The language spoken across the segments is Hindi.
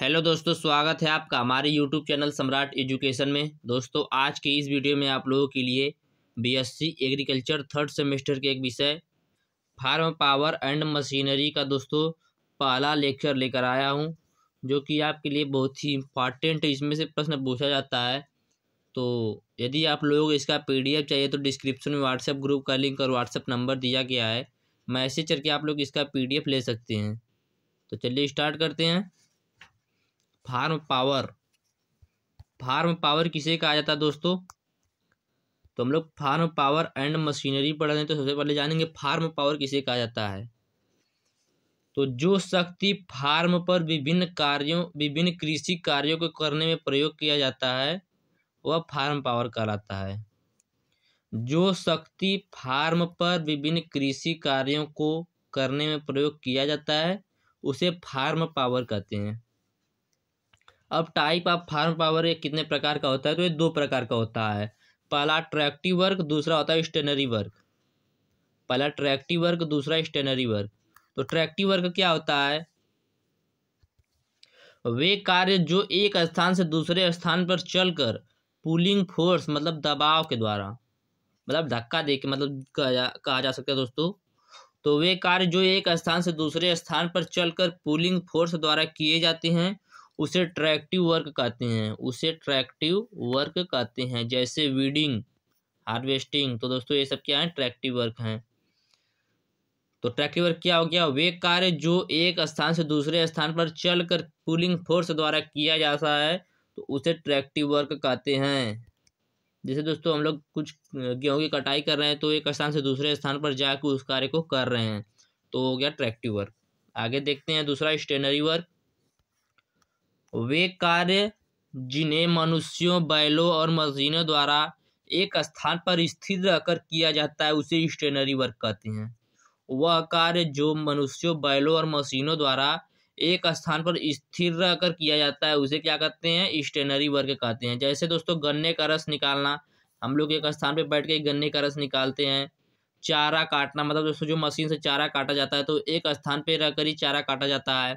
हेलो दोस्तों स्वागत है आपका हमारे यूट्यूब चैनल सम्राट एजुकेशन में दोस्तों आज के इस वीडियो में आप लोगों के लिए बीएससी एग्रीकल्चर थर्ड सेमेस्टर के एक विषय फार्म पावर एंड मशीनरी का दोस्तों पहला लेक्चर लेकर आया हूं जो कि आपके लिए बहुत ही इम्पॉर्टेंट इसमें से प्रश्न पूछा जाता है तो यदि आप लोगों को इसका पी चाहिए तो डिस्क्रिप्शन में व्हाट्सएप ग्रुप का लिंक और व्हाट्सएप नंबर दिया गया है मैसेज करके आप लोग इसका पी ले सकते हैं तो चलिए स्टार्ट करते हैं फार्म पावर फार्म पावर किसे कहा जाता है दोस्तों तो हम लोग फार्म पावर एंड मशीनरी पढ़ रहे हैं तो सबसे पहले जानेंगे फार्म पावर किसे कहा जाता है तो जो शक्ति फार्म पर विभिन्न कार्यों विभिन्न कृषि कार्यों को करने में प्रयोग किया जाता है वह फार्म पावर कहलाता है जो शक्ति फार्म पर विभिन्न कृषि कार्यों को करने में प्रयोग किया जाता है उसे फार्म पावर कहते हैं अब टाइप ऑफ फार्म पावर ये कितने प्रकार का होता है तो ये दो प्रकार का होता है पहला ट्रैक्टिव वर्क दूसरा होता है स्टेनरी वर्क पहला ट्रैक्टिव वर्क दूसरा स्टेनरी वर्क तो ट्रैक्टिव वर्क क्या होता है वे कार्य जो एक स्थान से दूसरे स्थान पर चलकर पुलिंग फोर्स मतलब दबाव के द्वारा मतलब धक्का दे के मतलब कहा जा कहा जा सकता है दोस्तों तो वे कार्य जो एक स्थान से दूसरे स्थान पर चलकर पुलिंग फोर्स द्वारा किए जाते हैं उसे ट्रैक्टिव वर्क कहते हैं उसे ट्रैक्टिव वर्क कहते हैं जैसे वीडिंग हार्वेस्टिंग तो दोस्तों ये सब क्या है ट्रैक्टिव वर्क हैं तो ट्रैक्टिव वर्क क्या हो गया वे कार्य जो एक स्थान से दूसरे स्थान पर चलकर पुलिंग फोर्स द्वारा किया जाता है तो उसे ट्रैक्टिव वर्क कहते हैं जैसे दोस्तों हम लोग कुछ गेहूँ की कटाई कर रहे हैं तो एक स्थान से दूसरे स्थान पर जाकर उस कार्य को कर रहे हैं तो हो गया ट्रैक्टिव वर्क आगे देखते हैं दूसरा स्टेनरी वर्क वे कार्य जिन्हें मनुष्यों बैलों और मशीनों द्वारा एक स्थान पर स्थिर रहकर किया जाता है उसे स्टेनरी वर्क कहते हैं वह कार्य जो मनुष्यों बैलों और मशीनों द्वारा एक स्थान पर स्थिर रहकर किया जाता है उसे क्या कहते हैं स्टेनरी वर्क कहते हैं जैसे दोस्तों गन्ने का रस निकालना हम लोग एक स्थान पर बैठ के गन्ने का रस निकालते हैं चारा काटना मतलब दोस्तों जो मशीन से चारा काटा जाता है तो एक स्थान पर रहकर ही चारा काटा जाता है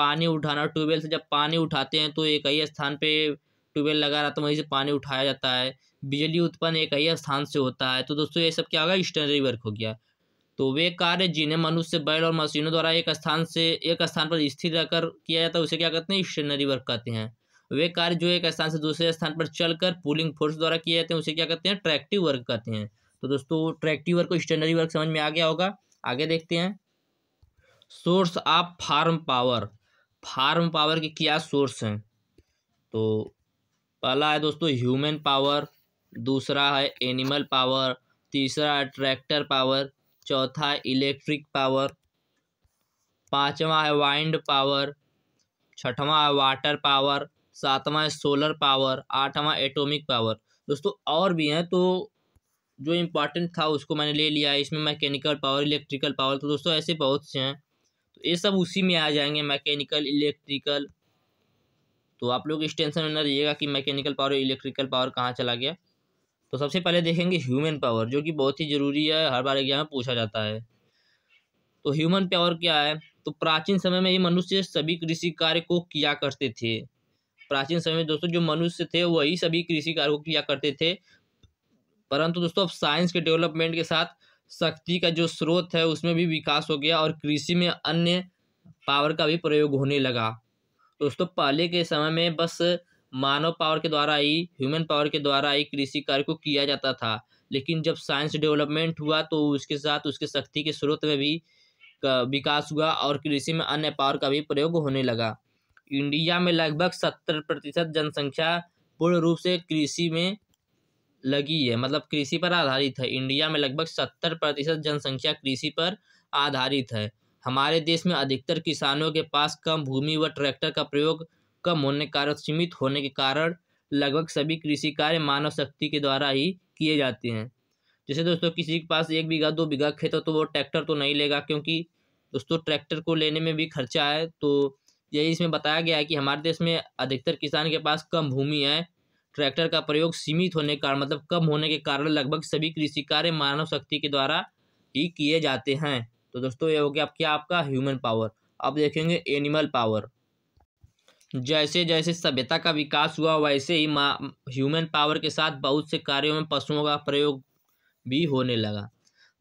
पानी उठाना ट्यूबवेल से जब पानी उठाते हैं तो एक ही स्थान पे ट्यूबवेल लगा रहता है वहीं से पानी उठाया जाता है बिजली उत्पन्न एक ही स्थान से होता है तो दोस्तों ये सब क्या होगा स्टेनरी वर्क हो गया तो वे कार्य जिन्हें मनुष्य बैल और मशीनों द्वारा एक स्थान से एक स्थान पर स्थिर रहकर किया जाता है उसे क्या कहते हैं स्टेनरी वर्क कहते हैं वे कार्य जो एक स्थान से दूसरे स्थान पर चलकर पुलिंग फोर्स द्वारा किए जाते हैं उसे क्या कहते हैं ट्रैक्टिव वर्क कहते हैं तो दोस्तों ट्रैक्टिव वर्क को स्टेनरी वर्क समझ में आ गया होगा आगे देखते हैं source of farm power farm power के क्या सोर्स हैं तो पहला है दोस्तों ह्यूमन पावर दूसरा है एनिमल पावर तीसरा है ट्रैक्टर पावर चौथा है इलेक्ट्रिक पावर पांचवा है वाइंड पावर छठवां है वाटर पावर सातवां है सोलर पावर आठवां एटॉमिक पावर दोस्तों और भी हैं तो जो इम्पोर्टेंट था उसको मैंने ले लिया है इसमें मैकेनिकल पावर इलेक्ट्रिकल पावर तो दोस्तों ऐसे बहुत से हैं ये सब उसी में आ जाएंगे मैकेनिकल इलेक्ट्रिकल तो आप लोग इस टेंशन में न रहिएगा कि मैकेनिकल पावर इलेक्ट्रिकल पावर कहाँ चला गया तो सबसे पहले देखेंगे ह्यूमन पावर जो कि बहुत ही ज़रूरी है हर बार एग्जाम में पूछा जाता है तो ह्यूमन पावर क्या है तो प्राचीन समय में ये मनुष्य सभी कृषि कार्य को किया करते थे प्राचीन समय में दोस्तों जो मनुष्य थे वही सभी कृषि कार्य को किया करते थे परंतु दोस्तों अब साइंस के डेवलपमेंट के साथ शक्ति का जो स्रोत है उसमें भी विकास हो गया और कृषि में अन्य पावर का भी प्रयोग होने लगा दोस्तों पहले के समय में बस मानव पावर के द्वारा ही ह्यूमन पावर के द्वारा ही कृषि कार्य को किया जाता था लेकिन जब साइंस डेवलपमेंट हुआ तो उसके साथ उसके शक्ति के स्रोत में भी विकास हुआ और कृषि में अन्य पावर का भी प्रयोग होने लगा इंडिया में लगभग सत्तर प्रतिशत जनसंख्या पूर्ण रूप से कृषि में लगी है मतलब कृषि पर आधारित है इंडिया में लगभग सत्तर प्रतिशत जनसंख्या कृषि पर आधारित है हमारे देश में अधिकतर किसानों के पास कम भूमि व ट्रैक्टर का प्रयोग कम होने के कारण सीमित होने के कारण लगभग सभी कृषि कार्य मानव शक्ति के द्वारा ही किए जाते हैं जैसे दोस्तों किसी के पास एक बीघा दो बीघा खेत हो तो वो ट्रैक्टर तो नहीं लेगा क्योंकि दोस्तों ट्रैक्टर को लेने में भी खर्चा है तो यही इसमें बताया गया है कि हमारे देश में अधिकतर किसान के पास कम भूमि है ट्रैक्टर का प्रयोग सीमित होने के कारण मतलब कम होने के कारण लगभग सभी कृषि कार्य मानव शक्ति के द्वारा ही किए जाते हैं तो दोस्तों ये हो गया क्या आपका ह्यूमन पावर अब देखेंगे एनिमल पावर जैसे जैसे सभ्यता का विकास हुआ वैसे ही ह्यूमन पावर के साथ बहुत से कार्यों में पशुओं का प्रयोग भी होने लगा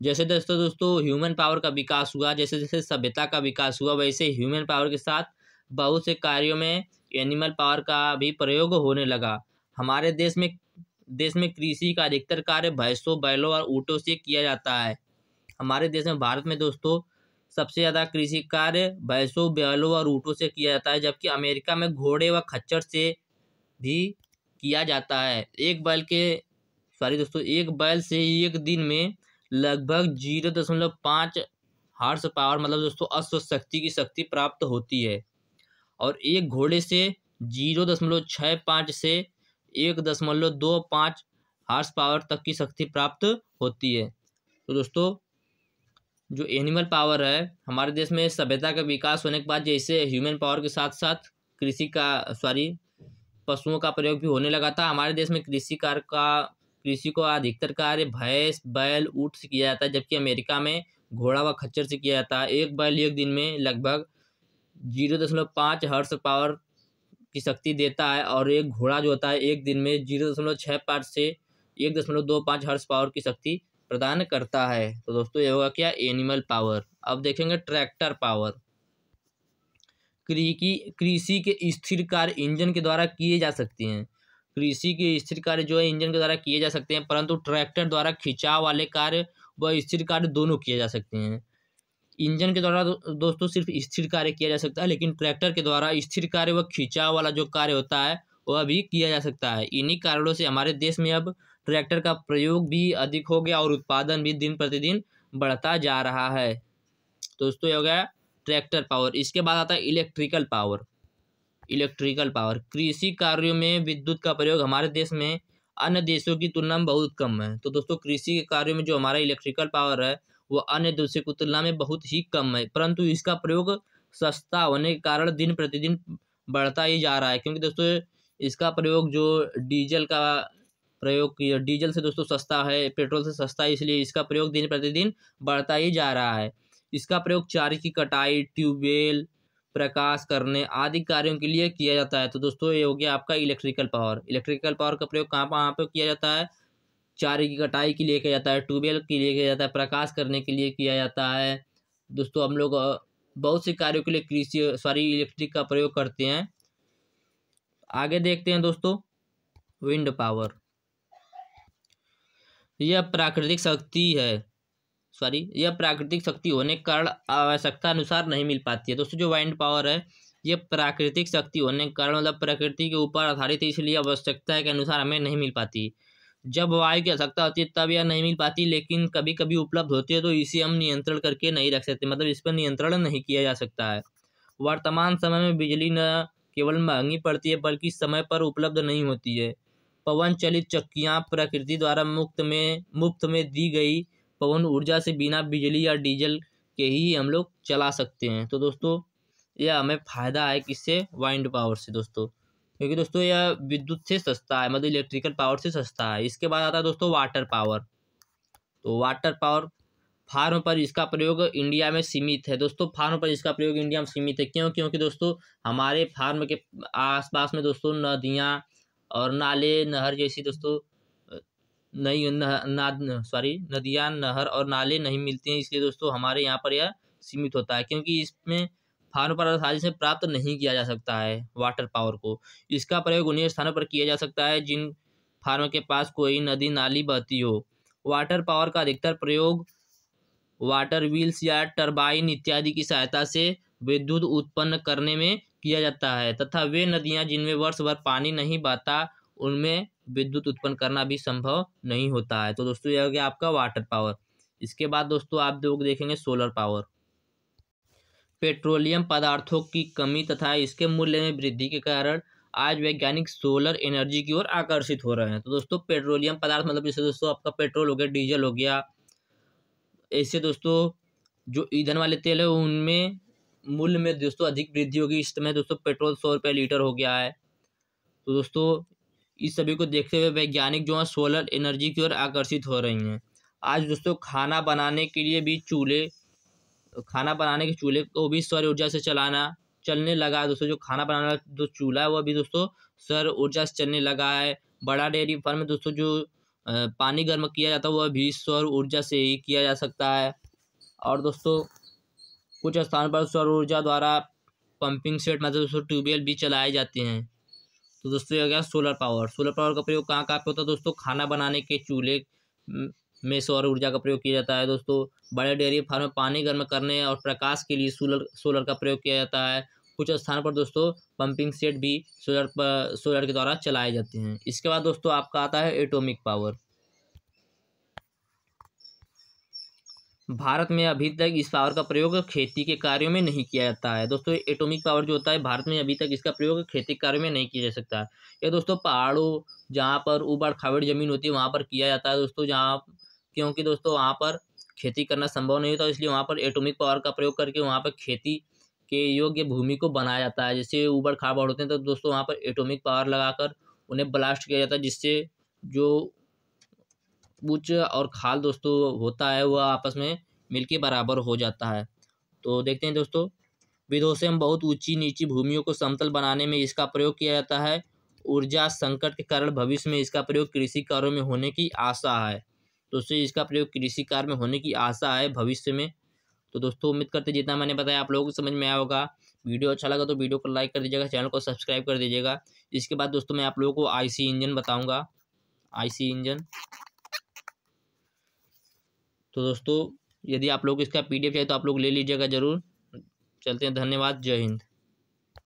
जैसे दोस्तों दोस्तों ह्यूमन पावर का विकास हुआ जैसे जैसे सभ्यता का विकास हुआ वैसे ह्यूमन पावर के साथ बहुत से कार्यों में एनिमल पावर का भी प्रयोग होने लगा हमारे देश में देश में कृषि का अधिकतर कार्य भैंसों बैलों और ऊँटों से किया जाता है हमारे देश में भारत में दोस्तों सबसे ज़्यादा कृषि कार्य भैंसों बैलों और ऊँटों से किया जाता है जबकि अमेरिका में घोड़े व खच्चर से भी किया जाता है एक बैल के सॉरी दोस्तों एक बैल से एक दिन में लगभग जीरो दशमलव पाँच हार्स पावर मतलब दोस्तों अश्व शक्ति की शक्ति प्राप्त होती है और एक घोड़े से जीरो दशमलव छः पाँच से एक दशमलव दो पाँच हार्स पावर तक की शक्ति प्राप्त होती है तो दोस्तों जो एनिमल पावर है हमारे देश में सभ्यता का विकास होने के बाद जैसे ह्यूमन पावर के साथ साथ कृषि का सॉरी पशुओं का प्रयोग भी होने लगा था हमारे देश में कृषि कार्य का कृषि को अधिकतर कार्य भैंस बैल ऊँट से किया जाता है जबकि अमेरिका में घोड़ा व खच्चर से किया जाता है एक बैल एक दिन में लगभग जीरो दशमलव पाँच हर्स पावर की शक्ति देता है और एक घोड़ा जो होता है एक दिन में जीरो दशमलव छः पाँच से एक दशमलव दो पाँच हर्स पावर की शक्ति प्रदान करता है तो दोस्तों ये होगा क्या एनिमल पावर अब देखेंगे ट्रैक्टर पावर कृषि कृषि के स्थिर कार्य इंजन के द्वारा किए जा सकते हैं कृषि के स्थिर कार्य जो है इंजन के द्वारा किए जा सकते हैं परंतु ट्रैक्टर द्वारा खिंचाव वाले कार्य व स्थिर कार्य दोनों किए जा सकते हैं इंजन के द्वारा दो, दोस्तों सिर्फ स्थिर कार्य किया जा सकता है लेकिन ट्रैक्टर के द्वारा स्थिर कार्य व खिंचाव वाला जो कार्य होता है वह भी किया जा सकता है इन्हीं कारणों से हमारे देश में अब ट्रैक्टर का प्रयोग भी अधिक हो गया और उत्पादन भी दिन प्रतिदिन बढ़ता जा रहा है दोस्तों ये हो गया ट्रैक्टर पावर इसके बाद आता है इलेक्ट्रिकल पावर इलेक्ट्रिकल पावर कृषि कार्यों में विद्युत का प्रयोग हमारे देश में अन्य देशों की तुलना में बहुत कम है तो दोस्तों कृषि के कार्यों में जो हमारा इलेक्ट्रिकल पावर है वह अन्य दूसरे की तुलना में बहुत ही कम है परंतु इसका प्रयोग सस्ता होने के कारण दिन प्रतिदिन बढ़ता ही जा रहा है क्योंकि दोस्तों इसका प्रयोग जो डीजल का प्रयोग किया डीजल से दोस्तों सस्ता है पेट्रोल से सस्ता है इसलिए इसका प्रयोग दिन प्रतिदिन बढ़ता ही जा रहा है इसका प्रयोग चार की कटाई ट्यूबवेल प्रकाश करने आदि कार्यों के लिए किया जाता है तो दोस्तों ये हो गया आपका इलेक्ट्रिकल पावर इलेक्ट्रिकल पावर का प्रयोग कहाँ कहाँ पर किया जाता है चारे की कटाई के लिए किया जाता है ट्यूबवेल के लिए किया जाता है प्रकाश करने के लिए किया जाता है दोस्तों हम लोग बहुत से कार्यों के लिए कृषि सॉरी इलेक्ट्रिक का प्रयोग करते हैं आगे देखते हैं दोस्तों विंड पावर यह प्राकृतिक शक्ति है सॉरी यह प्राकृतिक शक्ति होने के कारण आवश्यकता अनुसार नहीं मिल पाती है दोस्तों जो वाइंड पावर है यह प्राकृतिक शक्ति होने के कारण मतलब प्रकृति के ऊपर आधारित है इसलिए आवश्यकता के अनुसार हमें नहीं मिल पाती जब वायु की आवश्यकता होती है तब यह नहीं मिल पाती लेकिन कभी कभी उपलब्ध होती है तो इसे हम नियंत्रण करके नहीं रख सकते मतलब इस पर नियंत्रण नहीं किया जा सकता है वर्तमान समय में बिजली न केवल महंगी पड़ती है बल्कि समय पर उपलब्ध नहीं होती है पवन चलित चक्कियाँ प्रकृति द्वारा मुफ्त में मुफ्त में दी गई पवन ऊर्जा से बिना बिजली या डीजल के ही हम लोग चला सकते हैं तो दोस्तों यह हमें फ़ायदा है किससे वाइंड पावर से दोस्तों क्योंकि दोस्तों यह विद्युत से सस्ता है मतलब इलेक्ट्रिकल पावर से सस्ता है इसके बाद आता है दोस्तों वाटर पावर तो वाटर पावर फार्म पर इसका प्रयोग इंडिया में सीमित है दोस्तों फार्म पर इसका प्रयोग इंडिया में सीमित है क्यों क्योंकि दोस्तों हमारे फार्म के आसपास में दोस्तों नदियाँ और नाले नहर जैसी दोस्तों नहीं नह, ना सॉरी नदियाँ नहर और नाले नहीं मिलती हैं इसलिए दोस्तों हमारे यहाँ पर यह सीमित होता है क्योंकि इसमें स्थानों पर आसानी से प्राप्त नहीं किया जा सकता है वाटर पावर को इसका प्रयोग उन्हीं स्थानों पर किया जा सकता है जिन फार्म के पास कोई नदी नाली बहती हो वाटर पावर का अधिकतर प्रयोग वाटर व्हील्स या टर्बाइन इत्यादि की सहायता से विद्युत उत्पन्न करने में किया जाता है तथा वे नदियाँ जिनमें वर्ष भर पानी नहीं बहता उनमें विद्युत उत्पन्न करना भी संभव नहीं होता है तो दोस्तों यह हो गया आपका वाटर पावर इसके बाद दोस्तों आप लोग देखेंगे सोलर पावर पेट्रोलियम पदार्थों की कमी तथा इसके मूल्य में वृद्धि के कारण आज वैज्ञानिक सोलर एनर्जी की ओर आकर्षित हो रहे हैं तो दोस्तों पेट्रोलियम पदार्थ मतलब जैसे दोस्तों आपका पेट्रोल हो गया डीजल हो गया ऐसे दोस्तों जो ईंधन वाले तेल है उनमें मूल्य में दोस्तों अधिक वृद्धि होगी इस समय दोस्तों पेट्रोल सौ रुपये लीटर हो गया है तो दोस्तों इस सभी को देखते हुए वैज्ञानिक जो है सोलर एनर्जी की ओर आकर्षित हो रही हैं आज दोस्तों खाना बनाने के लिए भी चूल्हे तो खाना बनाने के चूल्हे को भी सौर ऊर्जा से चलाना चलने लगा है दोस्तों जो खाना बनाने वाला जो चूल्हा है वह भी दोस्तों सौर ऊर्जा से चलने लगा है बड़ा डेयरी फार्म में दोस्तों जो पानी गर्म किया जाता है वह भी सौर ऊर्जा से ही किया जा सकता है और दोस्तों कुछ स्थान पर सौर ऊर्जा द्वारा पंपिंग सेट मतलब दोस्तों ट्यूबवेल भी चलाए जाते हैं तो दोस्तों ये हो गया सोलर पावर सोलर पावर का प्रयोग कहाँ कहाँ पे होता है दोस्तों खाना बनाने के चूल्हे में सौर ऊर्जा का प्रयोग किया जाता है दोस्तों बड़े डेयरी फार्म में पानी गर्म करने और प्रकाश के लिए सोलर सोलर का प्रयोग किया जाता है कुछ स्थान पर दोस्तों पंपिंग सेट भी सोलर पर सोलर के द्वारा चलाए जाते हैं इसके बाद दोस्तों आपका आता है एटॉमिक पावर भारत में अभी तक इस पावर का प्रयोग खेती के कार्यों में नहीं किया जाता है दोस्तों एटॉमिक पावर जो होता है भारत में अभी तक इसका प्रयोग खेती कार्यों में नहीं किया जा सकता है ये दोस्तों पहाड़ों जहाँ पर ऊबड़ खाबड़ जमीन होती है वहाँ पर किया जाता है दोस्तों जहाँ क्योंकि दोस्तों वहाँ पर खेती करना संभव नहीं होता इसलिए वहाँ पर एटोमिक पावर का प्रयोग करके वहाँ पर खेती के योग्य भूमि को बनाया जाता है जैसे ऊबड़ खाबड़ होते हैं तो दोस्तों वहाँ पर एटोमिक पावर लगाकर उन्हें ब्लास्ट किया जाता है जिससे जो पूछ और खाल दोस्तों होता है वह आपस में मिलके बराबर हो जाता है तो देखते हैं दोस्तों विधों से हम बहुत ऊंची नीची भूमियों को समतल बनाने में इसका प्रयोग किया जाता है ऊर्जा संकट के कारण भविष्य में इसका प्रयोग कृषि कार्यों में होने की आशा है दोस्तों इसका प्रयोग कृषि कार्य में होने की आशा है भविष्य में तो दोस्तों उम्मीद करते जितना मैंने बताया आप लोगों को समझ में आया होगा वीडियो अच्छा लगा तो वीडियो को लाइक कर दीजिएगा चैनल को सब्सक्राइब कर दीजिएगा इसके बाद दोस्तों मैं आप लोगों को आईसी इंजन बताऊंगा आईसी इंजन तो दोस्तों यदि आप लोग इसका पीडीएफ चाहिए तो आप लोग ले लीजिएगा ज़रूर चलते हैं धन्यवाद जय हिंद